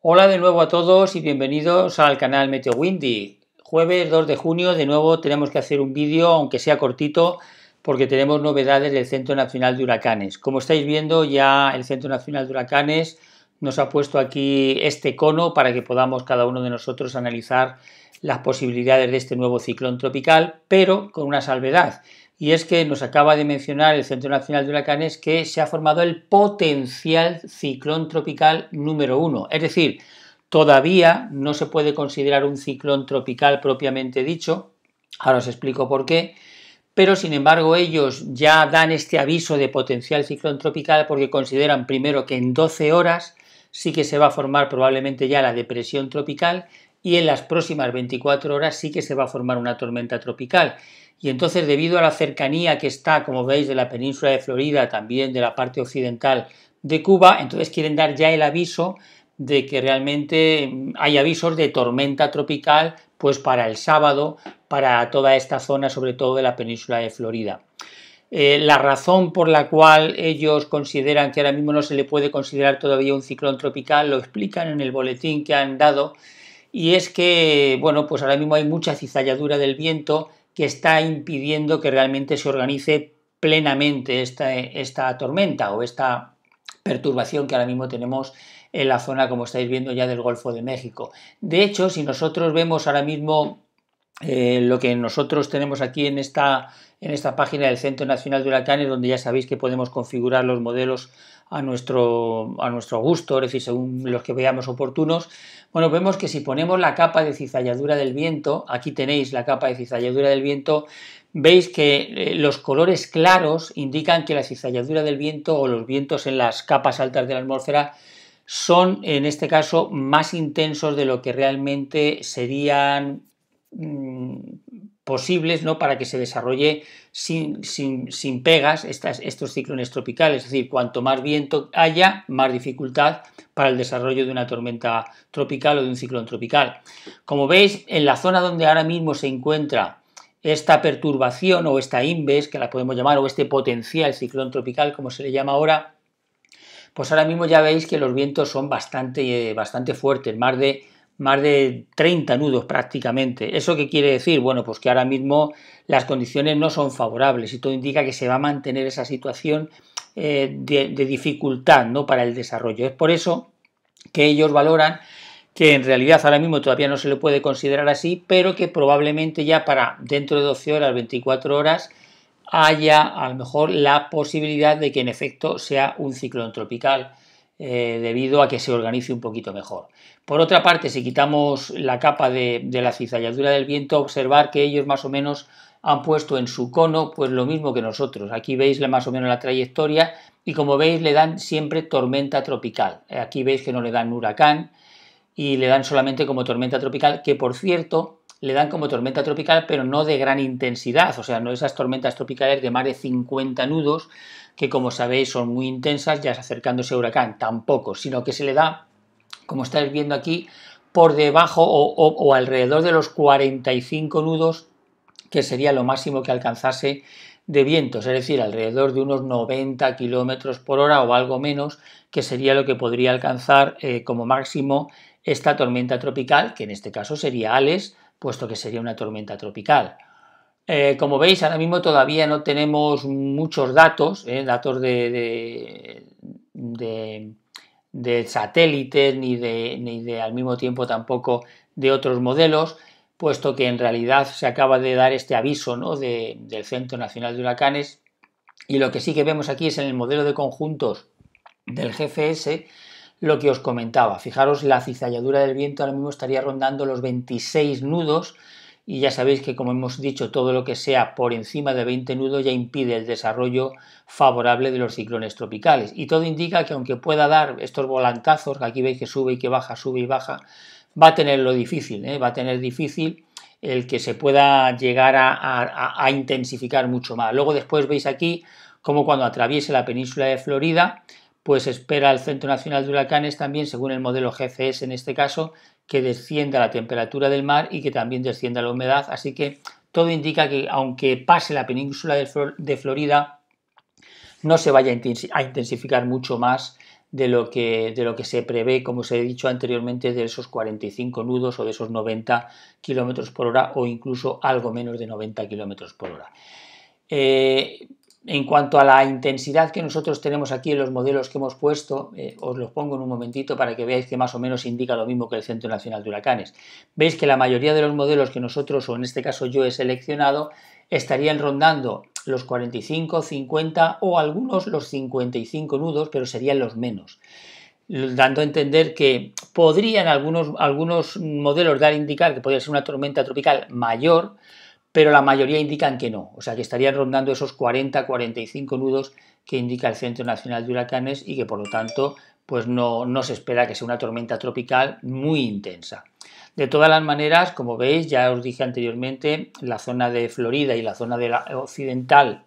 Hola de nuevo a todos y bienvenidos al canal Meteo Windy. Jueves 2 de junio de nuevo tenemos que hacer un vídeo, aunque sea cortito, porque tenemos novedades del Centro Nacional de Huracanes. Como estáis viendo ya el Centro Nacional de Huracanes nos ha puesto aquí este cono para que podamos cada uno de nosotros analizar las posibilidades de este nuevo ciclón tropical, pero con una salvedad y es que nos acaba de mencionar el Centro Nacional de Huracanes que se ha formado el potencial ciclón tropical número uno. Es decir, todavía no se puede considerar un ciclón tropical propiamente dicho. Ahora os explico por qué. Pero sin embargo ellos ya dan este aviso de potencial ciclón tropical porque consideran primero que en 12 horas sí que se va a formar probablemente ya la depresión tropical y en las próximas 24 horas sí que se va a formar una tormenta tropical. Y entonces, debido a la cercanía que está, como veis, de la península de Florida, también de la parte occidental de Cuba, entonces quieren dar ya el aviso de que realmente mm, hay avisos de tormenta tropical pues para el sábado, para toda esta zona, sobre todo de la península de Florida. Eh, la razón por la cual ellos consideran que ahora mismo no se le puede considerar todavía un ciclón tropical lo explican en el boletín que han dado y es que, bueno, pues ahora mismo hay mucha cizalladura del viento que está impidiendo que realmente se organice plenamente esta, esta tormenta o esta perturbación que ahora mismo tenemos en la zona, como estáis viendo ya, del Golfo de México. De hecho, si nosotros vemos ahora mismo eh, lo que nosotros tenemos aquí en esta, en esta página del Centro Nacional de Huracanes, donde ya sabéis que podemos configurar los modelos a nuestro, a nuestro gusto, es decir, según los que veamos oportunos. Bueno, vemos que si ponemos la capa de cizalladura del viento, aquí tenéis la capa de cizalladura del viento, veis que eh, los colores claros indican que la cizalladura del viento o los vientos en las capas altas de la atmósfera son en este caso más intensos de lo que realmente serían Mm, posibles ¿no? para que se desarrolle sin, pegas estas, estos ciclones tropicales. Es decir, cuanto más viento haya, más dificultad para el desarrollo de una tormenta tropical o de un ciclón tropical. Como veis, en la zona donde ahora mismo se encuentra esta perturbación o esta INVES, que la podemos llamar, o este potencial ciclón tropical, como se le llama ahora, pues ahora mismo ya veis que los vientos son bastante, bastante fuertes, más de más de 30 nudos prácticamente. ¿Eso qué quiere decir? Bueno, pues que ahora mismo las condiciones no son favorables y todo indica que se va a mantener esa situación eh, de, dificultad ¿no? para el desarrollo. Es por eso que ellos valoran que en realidad ahora mismo todavía no se le puede considerar así, pero que probablemente ya para dentro de 12 horas, 24 horas, haya a lo mejor la posibilidad de que en efecto sea un ciclón tropical. Eh, debido a que se organice un poquito mejor. Por otra parte, si quitamos la capa de, la cizalladura del viento, observar que ellos más o menos han puesto en su cono pues lo mismo que nosotros. Aquí veis más o menos la trayectoria y como veis le dan siempre tormenta tropical. Aquí veis que no le dan huracán y le dan solamente como tormenta tropical, que por cierto, le dan como tormenta tropical, pero no de gran intensidad, o sea, no esas tormentas tropicales de más de 50 nudos, que como sabéis son muy intensas, ya es acercándose a huracán, tampoco, sino que se le da, como estáis viendo aquí, por debajo o, alrededor de los 45 nudos, que sería lo máximo que alcanzase de vientos, es decir, alrededor de unos 90 kilómetros por hora o algo menos, que sería lo que podría alcanzar eh, como máximo esta tormenta tropical, que en este caso sería Ales, puesto que sería una tormenta tropical. Eh, como veis, ahora mismo todavía no tenemos muchos datos, eh, datos de, de, satélites ni de, de al mismo tiempo tampoco de otros modelos, puesto que en realidad se acaba de dar este aviso ¿no? del Centro Nacional de Huracanes y lo que sí que vemos aquí es en el modelo de conjuntos del GFS lo que os comentaba. Fijaros, la cizalladura del viento ahora mismo estaría rondando los 26 nudos y ya sabéis que, como hemos dicho, todo lo que sea por encima de 20 nudos ya impide el desarrollo favorable de los ciclones tropicales. Y todo indica que aunque pueda dar estos volantazos, que aquí veis que sube y que baja, sube y baja, va a tener lo difícil, ¿eh? va a tener difícil el que se pueda llegar a, a intensificar mucho más. Luego después veis aquí como cuando atraviese la península de Florida, pues espera el Centro Nacional de Huracanes también, según el modelo GFS en este caso, que descienda la temperatura del mar y que también descienda la humedad. Así que todo indica que aunque pase la península de Florida, no se vaya a intensificar mucho más de lo que, de lo que se prevé, como os he dicho anteriormente, de esos 45 nudos o de esos 90 kilómetros por hora o incluso algo menos de 90 kilómetros por hora. Eh, en cuanto a la intensidad que nosotros tenemos aquí en los modelos que hemos puesto, eh, os los pongo en un momentito para que veáis que más o menos indica lo mismo que el Centro Nacional de Huracanes. Veis que la mayoría de los modelos que nosotros, o en este caso yo he seleccionado, estarían rondando los 45, 50 o algunos los 55 nudos, pero serían los menos dando a entender que podrían algunos, algunos modelos dar indicar que podría ser una tormenta tropical mayor, pero la mayoría indican que no, o sea que estarían rondando esos 40-45 nudos que indica el Centro Nacional de Huracanes y que por lo tanto pues no, no se espera que sea una tormenta tropical muy intensa. De todas las maneras, como veis, ya os dije anteriormente, la zona de Florida y la zona de la occidental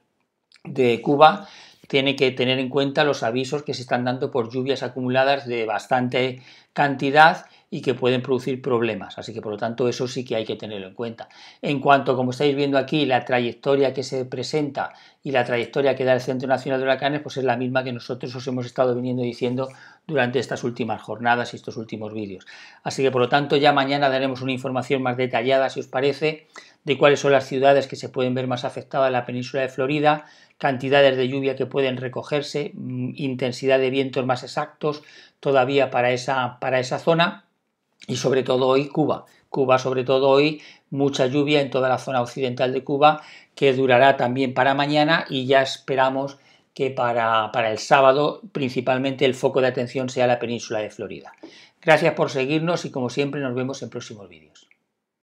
de Cuba tiene que tener en cuenta los avisos que se están dando por lluvias acumuladas de bastante cantidad y que pueden producir problemas. Así que por lo tanto eso sí que hay que tenerlo en cuenta. En cuanto, como estáis viendo aquí, la trayectoria que se presenta y la trayectoria que da el Centro Nacional de Huracanes, pues es la misma que nosotros os hemos estado viniendo diciendo durante estas últimas jornadas y estos últimos vídeos. Así que por lo tanto ya mañana daremos una información más detallada, si os parece, de cuáles son las ciudades que se pueden ver más afectadas en la península de Florida, cantidades de lluvia que pueden recogerse, mm, intensidad de vientos más exactos todavía para esa, para esa zona y sobre todo hoy Cuba. Cuba, sobre todo hoy, mucha lluvia en toda la zona occidental de Cuba, que durará también para mañana y ya esperamos que para, el sábado principalmente el foco de atención sea la península de Florida. Gracias por seguirnos y como siempre nos vemos en próximos vídeos.